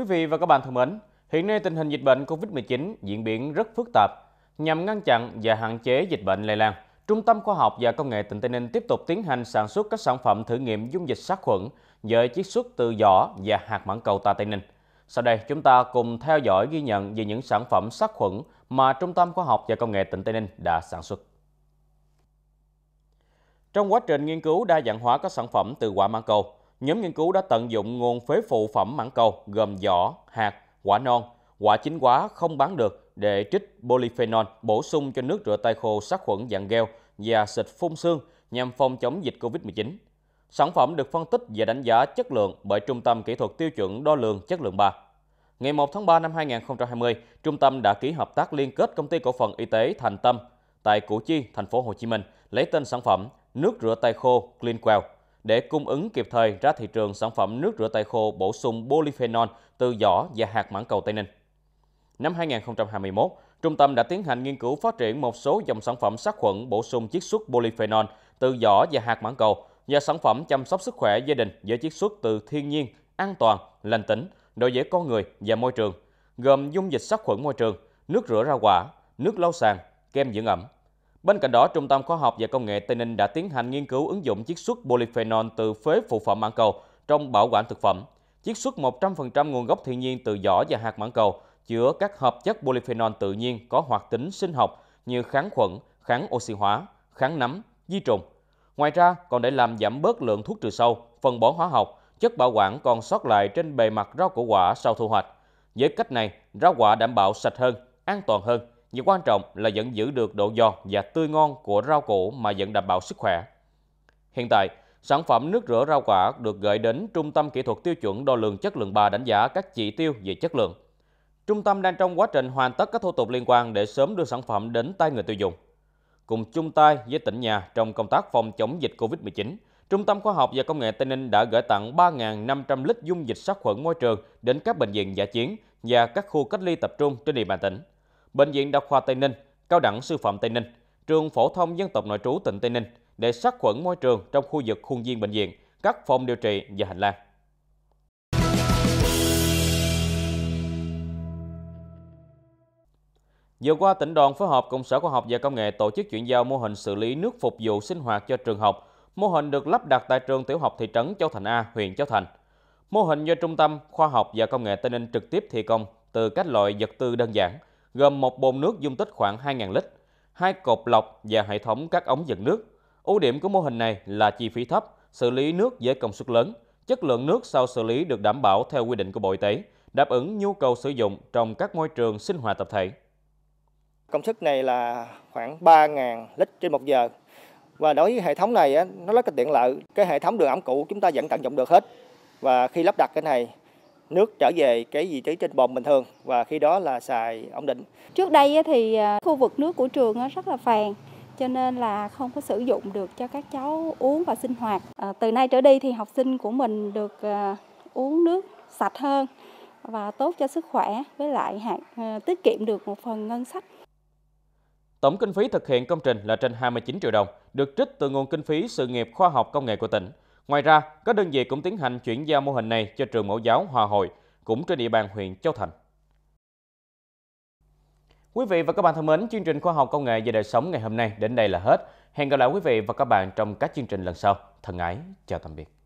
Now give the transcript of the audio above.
Quý vị và các bạn thân mến, hiện nay tình hình dịch bệnh COVID-19 diễn biến rất phức tạp. Nhằm ngăn chặn và hạn chế dịch bệnh lây lan, Trung tâm Khoa học và Công nghệ tỉnh Tây Ninh tiếp tục tiến hành sản xuất các sản phẩm thử nghiệm dung dịch sát khuẩn với chiết xuất từ giỏ và hạt mãn cầu tại Tây Ninh. Sau đây, chúng ta cùng theo dõi ghi nhận về những sản phẩm sát khuẩn mà Trung tâm Khoa học và Công nghệ tỉnh Tây Ninh đã sản xuất. Trong quá trình nghiên cứu đa dạng hóa các sản phẩm từ quả mãn cầu, nhóm nghiên cứu đã tận dụng nguồn phế phụ phẩm mảng cầu gồm vỏ, hạt, quả non, quả chín quá không bán được để trích polyphenol bổ sung cho nước rửa tay khô sát khuẩn dạng gel và xịt phun sương nhằm phòng chống dịch COVID-19. Sản phẩm được phân tích và đánh giá chất lượng bởi Trung tâm Kỹ thuật Tiêu chuẩn Đo lường Chất lượng 3. Ngày 1 tháng 3 năm 2020, trung tâm đã ký hợp tác liên kết công ty cổ phần y tế Thành Tâm tại Củ Chi, thành phố Hồ Chí Minh, lấy tên sản phẩm nước rửa tay khô CleanQuell để cung ứng kịp thời ra thị trường sản phẩm nước rửa tay khô bổ sung polyphenol từ vỏ và hạt mãng cầu Tây Ninh. Năm 2021, trung tâm đã tiến hành nghiên cứu phát triển một số dòng sản phẩm sát khuẩn bổ sung chiết xuất polyphenol từ vỏ và hạt mãng cầu và sản phẩm chăm sóc sức khỏe gia đình với chiết xuất từ thiên nhiên, an toàn, lành tính đối với con người và môi trường, gồm dung dịch sát khuẩn môi trường, nước rửa rau quả, nước lau sàn, kem dưỡng ẩm. Bên cạnh đó, Trung tâm Khoa học và Công nghệ Tây Ninh đã tiến hành nghiên cứu ứng dụng chiết xuất polyphenol từ phế phụ phẩm mãn cầu trong bảo quản thực phẩm. Chiết xuất 100% nguồn gốc thiên nhiên từ vỏ và hạt mãn cầu, chứa các hợp chất polyphenol tự nhiên có hoạt tính sinh học như kháng khuẩn, kháng oxy hóa, kháng nấm, di trùng. Ngoài ra, còn để làm giảm bớt lượng thuốc trừ sâu, phân bón hóa học, chất bảo quản còn sót lại trên bề mặt rau củ quả sau thu hoạch. Với cách này, rau quả đảm bảo sạch hơn, an toàn hơn – nhưng quan trọng là vẫn giữ được độ giòn và tươi ngon của rau củ mà vẫn đảm bảo sức khỏe. Hiện tại, sản phẩm nước rửa rau quả được gửi đến Trung tâm Kỹ thuật Tiêu chuẩn Đo lường Chất lượng 3 đánh giá các chỉ tiêu về chất lượng. Trung tâm đang trong quá trình hoàn tất các thủ tục liên quan để sớm đưa sản phẩm đến tay người tiêu dùng. Cùng chung tay với tỉnh nhà trong công tác phòng chống dịch COVID-19, Trung tâm Khoa học và Công nghệ Tây Ninh đã gửi tặng 3.500 lít dung dịch sát khuẩn môi trường đến các bệnh viện giả chiến và các khu cách ly tập trung trên địa bàn tỉnh. Bệnh viện Đa khoa Tây Ninh, Cao đẳng Sư phạm Tây Ninh, Trường Phổ thông Dân tộc Nội trú tỉnh Tây Ninh để sát khuẩn môi trường trong khu vực khuôn viên bệnh viện, các phòng điều trị và hành lang. Vừa qua, tỉnh đoàn phối hợp cùng Sở Khoa học và Công nghệ tổ chức chuyển giao mô hình xử lý nước phục vụ sinh hoạt cho trường học. Mô hình được lắp đặt tại trường tiểu học thị trấn Châu Thành A, huyện Châu Thành. Mô hình do Trung tâm Khoa học và Công nghệ Tây Ninh trực tiếp thi công từ các loại vật tư đơn giản – gồm một bồn nước dung tích khoảng 2.000 lít, hai cột lọc và hệ thống các ống dẫn nước. Ưu điểm của mô hình này là chi phí thấp, xử lý nước với công suất lớn, chất lượng nước sau xử lý được đảm bảo theo quy định của Bộ Y tế, đáp ứng nhu cầu sử dụng trong các môi trường sinh hoạt tập thể. Công suất này là khoảng 3.000 lít trên một giờ. Và đối với hệ thống này nó rất là tiện lợi, cái hệ thống đường ống cũ chúng ta vẫn tận dụng được hết. Và khi lắp đặt cái này nước trở về cái vị trí trên bồn bình thường và khi đó là xài ổn định. Trước đây thì à, khu vực nước của trường rất là phèn cho nên là không có sử dụng được cho các cháu uống và sinh hoạt. À, từ nay trở đi thì học sinh của mình được à, uống nước sạch hơn và tốt cho sức khỏe với lại hạn à, tiết kiệm được một phần ngân sách. Tổng kinh phí thực hiện công trình là trên 29 triệu đồng, được trích từ nguồn kinh phí sự nghiệp khoa học công nghệ của tỉnh. Ngoài ra, các đơn vị cũng tiến hành chuyển giao mô hình này cho trường mẫu giáo Hòa Hội, cũng trên địa bàn huyện Châu Thành. Quý vị và các bạn thân mến, chương trình khoa học công nghệ và đời sống ngày hôm nay đến đây là hết. Hẹn gặp lại quý vị và các bạn trong các chương trình lần sau. Thân ái, chào tạm biệt.